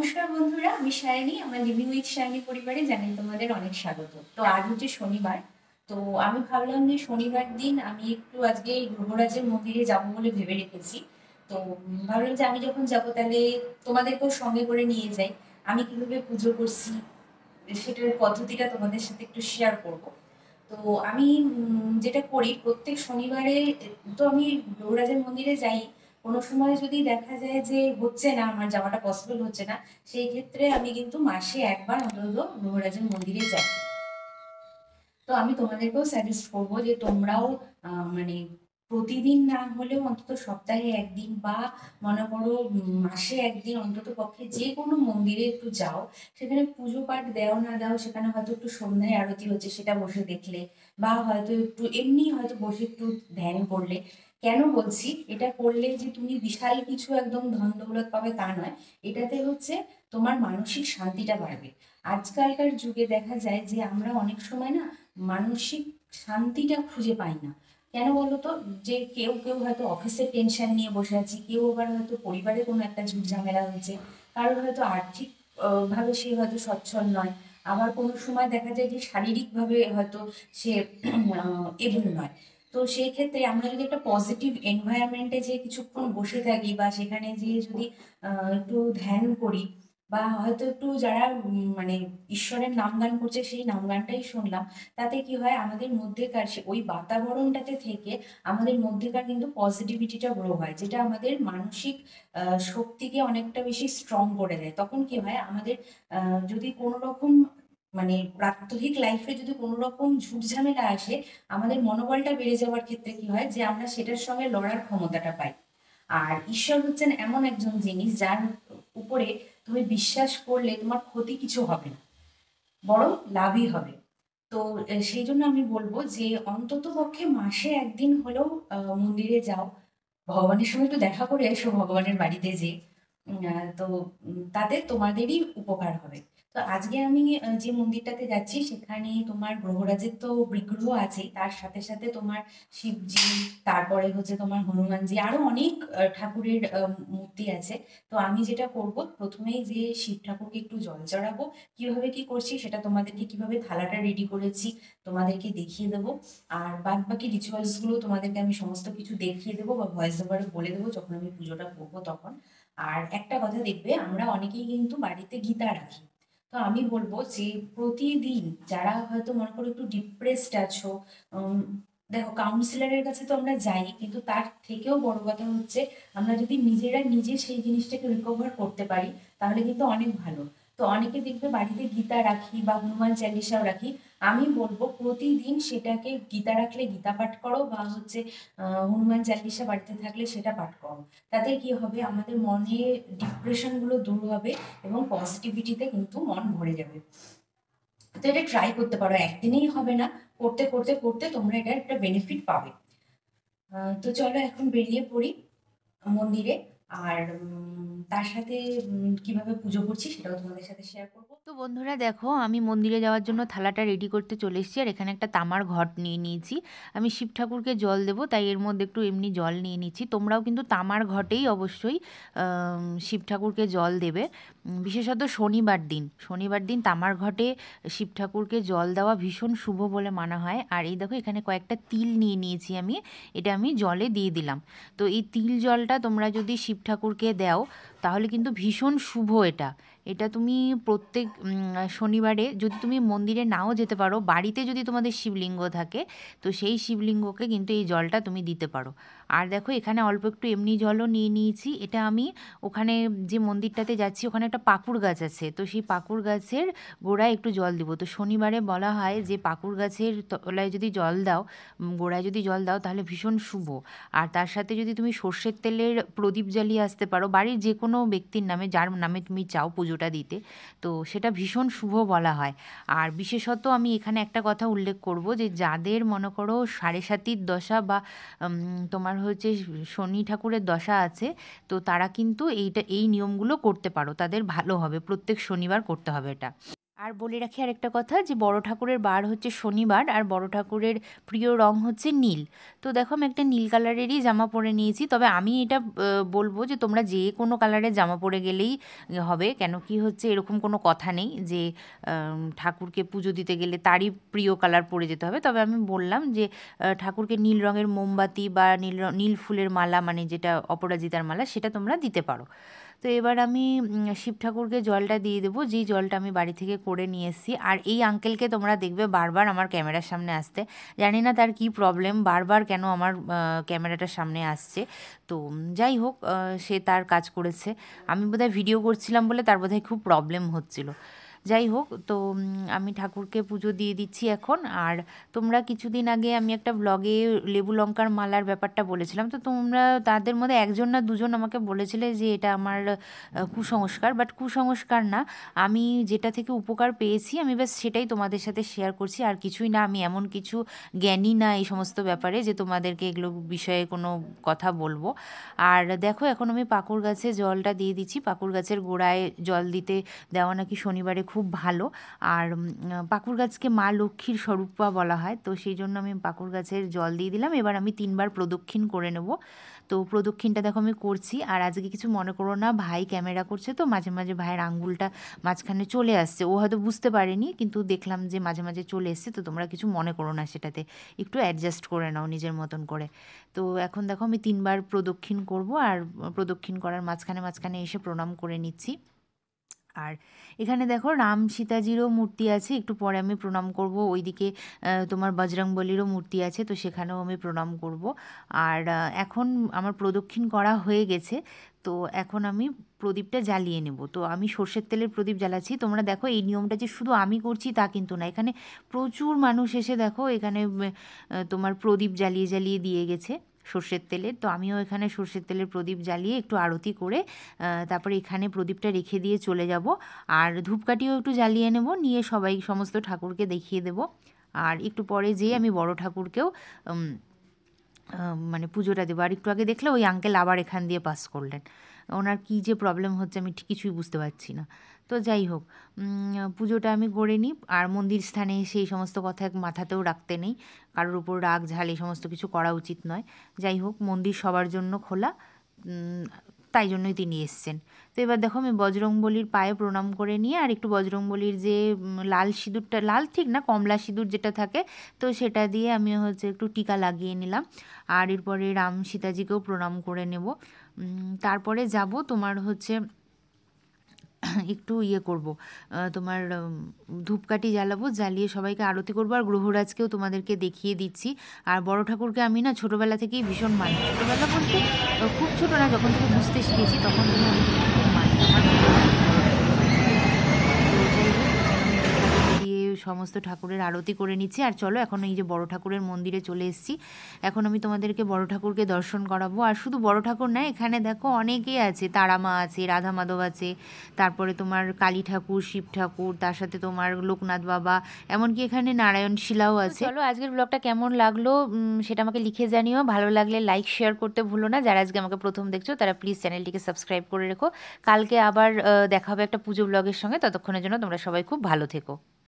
নমস্কার বন্ধুরা আমি সায়নী আমার লিভিং উইথ সায়নী পরিবারে জানাই তোমাদের অনেক স্বাগত তো আজ হচ্ছে শনিবার তো আমি ভাবলাম যে শনিবার দিন আমি একটু আজকে গ্রহরাজের মন্দিরে যাব বলে ভেবে রেখেছি তো ভাবলাম যে আমি যখন যাব তাহলে তোমাদেরকেও সঙ্গে করে নিয়ে যাই আমি কিভাবে পুজো করছি সেটার পদ্ধতিটা তোমাদের সাথে একটু শেয়ার করব তো আমি যেটা করি প্রত্যেক শনিবারে তো আমি গ্রহরাজের মন্দিরে যাই কোনো সময় যদি দেখা যায় যে হচ্ছে না আমার যাওয়াটা পসিবল হচ্ছে না সেই ক্ষেত্রে আমি কিন্তু মাসে একবার অন্তত গ্রহরাজের মন্দিরে যাই তো আমি তোমাদেরকেও সাজেস্ট করবো যে তোমরাও মানে প্রতিদিন না হলেও অন্তত সপ্তাহে একদিন বা মনে করো মাসে একদিন অন্তত পক্ষে যে কোনো মন্দিরে একটু যাও সেখানে পুজো পাঠ দেও না দাও সেখানে হয়তো একটু সন্ধ্যায় আরতি হচ্ছে সেটা বসে দেখলে বা হয়তো একটু এমনি হয়তো বসে একটু ধ্যান করলে কেন বলছি এটা করলে যে তুমি বিশাল কিছু একদম ধন দৌলত পাবে তা নয় এটাতে হচ্ছে তোমার মানসিক শান্তিটা বাড়বে আজকালকার যুগে দেখা যায় যে আমরা অনেক সময় না মানসিক শান্তিটা খুঁজে পাই না কেন বলতো যে কেউ কেউ হয়তো অফিসের টেনশন নিয়ে বসে আছি কেউ আবার হয়তো পরিবারে কোনো একটা ঝুট ঝামেলা হয়েছে কারোর হয়তো আর্থিক ভাবে সে হয়তো সচ্ছল নয় আবার কোনো সময় দেখা যায় যে শারীরিকভাবে হয়তো সে এবল নয় তো সেই ক্ষেত্রে আমরা যদি একটা পজিটিভ এনভায়রনমেন্টে যে কিছুক্ষণ বসে থাকি বা সেখানে গিয়ে যদি একটু ধ্যান করি বা হয়তো একটু যারা মানে ঈশ্বরের নাম গান করছে সেই নাম গানটাই শুনলাম তাতে কি হয় আমাদের মধ্যেকার ওই বাতাবরণটাতে থেকে আমাদের মধ্যেকার কিন্তু পজিটিভিটিটা গ্রো হয় যেটা আমাদের মানসিক শক্তিকে অনেকটা বেশি স্ট্রং করে দেয় তখন কি হয় আমাদের যদি কোনো রকম মানে প্রাত্যহিক লাইফে যদি কোনো রকম ঝুটঝামেলা আসে আমাদের মনোবলটা বেড়ে যাওয়ার ক্ষেত্রে কি হয় যে আমরা সেটার সঙ্গে লড়ার ক্ষমতাটা পাই আর ঈশ্বর হচ্ছেন এমন একজন জিনিস যার উপরে তুমি বিশ্বাস করলে তোমার ক্ষতি কিছু হবে না বরং লাভই হবে তো সেই জন্য আমি বলবো যে অন্তত পক্ষে মাসে একদিন হলেও মন্দিরে যাও ভগবানের সঙ্গে একটু দেখা করে এসো ভগবানের বাড়িতে যে তো তাতে তোমাদেরই উপকার হবে তো আজকে আমি যে মন্দিরটাতে যাচ্ছি সেখানে তোমার গ্রহরাজের তো বিগ্রহ আছে তার সাথে সাথে তোমার শিবজি তারপরে হচ্ছে তোমার হনুমানজি আরো অনেক ঠাকুরের মূর্তি আছে তো আমি যেটা করব প্রথমেই যে শিব ঠাকুরকে একটু জল চড়াবো কিভাবে কি করছি সেটা তোমাদেরকে কিভাবে থালাটা রেডি করেছি তোমাদেরকে দেখিয়ে দেবো আর বাদ বাকি রিচুয়ালস গুলো তোমাদেরকে আমি সমস্ত কিছু দেখিয়ে দেবো বা ভয়েস ওভারে বলে দেবো যখন আমি পুজোটা করবো তখন আর একটা কথা দেখবে আমরা অনেকেই কিন্তু বাড়িতে গীতা রাখি তো আমি বলবো যে প্রতিদিন যারা হয়তো মনে করো একটু ডিপ্রেসড আছো দেখো কাউন্সিলারের কাছে তো আমরা যাই কিন্তু তার থেকেও বড় কথা হচ্ছে আমরা যদি নিজেরা নিজে সেই জিনিসটাকে রিকভার করতে পারি তাহলে কিন্তু অনেক ভালো তো অনেকে দেখবে বাড়িতে গীতা রাখি বা হনুমান চালিসাও রাখি আমি বলবো প্রতিদিন সেটাকে গীতা রাখলে গীতা পাঠ করো বা হচ্ছে হনুমান চালিসা বাড়িতে থাকলে সেটা পাঠ করো তাতে কি হবে আমাদের মনে ডিপ্রেশনগুলো দূর হবে এবং পজিটিভিটিতে কিন্তু মন ভরে যাবে তো এটা ট্রাই করতে পারো একদিনেই হবে না করতে করতে করতে তোমরা এটা একটা বেনিফিট পাবে তো চলো এখন বেরিয়ে পড়ি মন্দিরে আর তার সাথে কিভাবে পুজো করছি সেটাও তোমাদের সাথে শেয়ার করবো তো বন্ধুরা দেখো আমি মন্দিরে যাওয়ার জন্য থালাটা রেডি করতে চলে এসেছি আর এখানে একটা তামার ঘট নিয়ে নিয়েছি আমি শিব ঠাকুরকে জল দেব তাই এর মধ্যে একটু এমনি জল নিয়ে নিচ্ছি তোমরাও কিন্তু তামার ঘটেই অবশ্যই শিব ঠাকুরকে জল দেবে বিশেষত শনিবার দিন শনিবার দিন তামার ঘটে শিব ঠাকুরকে জল দেওয়া ভীষণ শুভ বলে মানা হয় আর এই দেখো এখানে কয়েকটা তিল নিয়ে নিয়েছি আমি এটা আমি জলে দিয়ে দিলাম তো এই তিল জলটা তোমরা যদি শিব ঠাকুরকে দাও তাহলে কিন্তু ভীষণ শুভ এটা এটা তুমি প্রত্যেক শনিবারে যদি তুমি মন্দিরে নাও যেতে পারো বাড়িতে যদি তোমাদের শিবলিঙ্গ থাকে তো সেই শিবলিঙ্গকে কিন্তু এই জলটা তুমি দিতে পারো আর দেখো এখানে অল্প একটু এমনি জলও নিয়ে নিয়েছি এটা আমি ওখানে যে মন্দিরটাতে যাচ্ছি ওখানে একটা পাকুর গাছ আছে তো সেই পাকুর গাছের গোড়ায় একটু জল দিব তো শনিবারে বলা হয় যে পাকুর গাছের তলায় যদি জল দাও গোড়ায় যদি জল দাও তাহলে ভীষণ শুভ আর তার সাথে যদি তুমি সর্ষের তেলের প্রদীপ জ্বালিয়ে আসতে পারো বাড়ির যে কোনো ব্যক্তির নামে যার নামে তুমি চাও পুজো পুজোটা দিতে তো সেটা ভীষণ শুভ বলা হয় আর বিশেষত আমি এখানে একটা কথা উল্লেখ করব যে যাদের মনে করো সাড়ে সাতির দশা বা তোমার হচ্ছে শনি ঠাকুরের দশা আছে তো তারা কিন্তু এইটা এই নিয়মগুলো করতে পারো তাদের ভালো হবে প্রত্যেক শনিবার করতে হবে এটা আর বলে রাখি আরেকটা কথা যে বড় ঠাকুরের বার হচ্ছে শনিবার আর বড় ঠাকুরের প্রিয় রং হচ্ছে নীল তো দেখো আমি একটা নীল কালারেরই জামা পরে নিয়েছি তবে আমি এটা বলবো যে তোমরা যে কোনো কালারের জামা পরে গেলেই হবে কেন কি হচ্ছে এরকম কোনো কথা নেই যে ঠাকুরকে পুজো দিতে গেলে তারই প্রিয় কালার পরে যেতে হবে তবে আমি বললাম যে ঠাকুরকে নীল রঙের মোমবাতি বা নীল নীল ফুলের মালা মানে যেটা অপরাজিতার মালা সেটা তোমরা দিতে পারো তো এবার আমি শিব ঠাকুরকে জলটা দিয়ে দেবো যেই জলটা আমি বাড়ি থেকে করে নিয়ে এসেছি আর এই আঙ্কেলকে তোমরা দেখবে বারবার আমার ক্যামেরার সামনে আসতে জানি না তার কি প্রবলেম বারবার কেন আমার ক্যামেরাটার সামনে আসছে তো যাই হোক সে তার কাজ করেছে আমি বোধহয় ভিডিও করছিলাম বলে তার বোধহয় খুব প্রবলেম হচ্ছিলো যাই হোক তো আমি ঠাকুরকে পুজো দিয়ে দিচ্ছি এখন আর তোমরা কিছুদিন আগে আমি একটা ব্লগে লেবু লঙ্কার মালার ব্যাপারটা বলেছিলাম তো তোমরা তাদের মধ্যে একজন না দুজন আমাকে বলেছিলে যে এটা আমার কুসংস্কার বাট কুসংস্কার না আমি যেটা থেকে উপকার পেয়েছি আমি ব্যাস সেটাই তোমাদের সাথে শেয়ার করছি আর কিছুই না আমি এমন কিছু জ্ঞানী না এই সমস্ত ব্যাপারে যে তোমাদেরকে এগুলো বিষয়ে কোনো কথা বলবো আর দেখো এখন আমি পাকুর গাছে জলটা দিয়ে দিচ্ছি পাকুর গাছের গোড়ায় জল দিতে দেওয়া নাকি শনিবারে খুব ভালো আর পাকুর গাছকে মা লক্ষ্মীর স্বরূপ বলা হয় তো সেই জন্য আমি পাকুর গাছের জল দিয়ে দিলাম এবার আমি তিনবার প্রদক্ষিণ করে নেব তো প্রদক্ষিণটা দেখো আমি করছি আর আজকে কিছু মনে করো না ভাই ক্যামেরা করছে তো মাঝে মাঝে ভাইয়ের আঙ্গুলটা মাঝখানে চলে আসছে ও হয়তো বুঝতে পারেনি কিন্তু দেখলাম যে মাঝে মাঝে চলে এসছে তো তোমরা কিছু মনে করো না সেটাতে একটু অ্যাডজাস্ট করে নাও নিজের মতন করে তো এখন দেখো আমি তিনবার প্রদক্ষিণ করব আর প্রদক্ষিণ করার মাঝখানে মাঝখানে এসে প্রণাম করে নিচ্ছি আর এখানে দেখো রাম সীতাজিরও মূর্তি আছে একটু পরে আমি প্রণাম করব ওইদিকে তোমার বজরংবলিরও মূর্তি আছে তো সেখানেও আমি প্রণাম করব আর এখন আমার প্রদক্ষিণ করা হয়ে গেছে তো এখন আমি প্রদীপটা জ্বালিয়ে নেব তো আমি সর্ষের তেলের প্রদীপ জ্বালাচ্ছি তোমরা দেখো এই নিয়মটা যে শুধু আমি করছি তা কিন্তু না এখানে প্রচুর মানুষ এসে দেখো এখানে তোমার প্রদীপ জ্বালিয়ে জ্বালিয়ে দিয়ে গেছে সর্ষের তেলের তো আমিও এখানে সর্ষের তেলের প্রদীপ জ্বালিয়ে একটু আরতি করে তারপরে এখানে প্রদীপটা রেখে দিয়ে চলে যাব আর ধূপকাঠিও একটু জ্বালিয়ে নেব নিয়ে সবাই সমস্ত ঠাকুরকে দেখিয়ে দেব আর একটু পরে যেয়ে আমি বড় ঠাকুরকেও মানে পুজোটা দেবো আর একটু আগে দেখলে ওই আঙ্কেল আবার এখান দিয়ে পাস করলেন ওনার কি যে প্রবলেম হচ্ছে আমি ঠিক কিছুই বুঝতে পারছি না তো যাই হোক পুজোটা আমি গড়ে নিই আর মন্দির স্থানে সেই সমস্ত কথা মাথাতেও রাখতে নেই কারোর উপর রাগ ঝাল এই সমস্ত কিছু করা উচিত নয় যাই হোক মন্দির সবার জন্য খোলা তাই জন্যই তিনি এসছেন তো এবার দেখো আমি বজরংবলীর পায়ে প্রণাম করে নিয়ে আর একটু বজরংবলির যে লাল সিঁদুরটা লাল ঠিক না কমলা সিঁদুর যেটা থাকে তো সেটা দিয়ে আমি হচ্ছে একটু টিকা লাগিয়ে নিলাম আর এরপরে রাম সীতাজিকেও প্রণাম করে নেব তারপরে যাব তোমার হচ্ছে একটু ইয়ে করব তোমার ধূপকাঠি জ্বালাবো জ্বালিয়ে সবাইকে আরতি করবো আর গ্রহরাজকেও তোমাদেরকে দেখিয়ে দিচ্ছি আর বড় ঠাকুরকে আমি না ছোটোবেলা থেকেই ভীষণ মানি ছোটোবেলা বলতে খুব ছোটো না যখন থেকে বুঝতে শিখেছি তখন আমি খুব মানি সমস্ত ঠাকুরের আরতি করে নিচ্ছি আর চলো এখন এই যে বড় ঠাকুরের মন্দিরে চলে এসেছি এখন আমি তোমাদেরকে বড় ঠাকুরকে দর্শন করাবো আর শুধু বড় ঠাকুর না এখানে দেখো অনেকেই আছে তারামা আছে রাধা মাধব আছে তারপরে তোমার কালী ঠাকুর শিব ঠাকুর তার সাথে তোমার লোকনাথ বাবা এমনকি এখানে নারায়ণ শিলাও আছে চলো আজকের ব্লগটা কেমন লাগলো সেটা আমাকে লিখে জানিও ভালো লাগলে লাইক শেয়ার করতে ভুলো না যারা আজকে আমাকে প্রথম দেখছো তারা প্লিজ চ্যানেলটিকে সাবস্ক্রাইব করে রেখো কালকে আবার দেখা হবে একটা পুজো ব্লগের সঙ্গে ততক্ষণের জন্য তোমরা সবাই খুব ভালো থেকো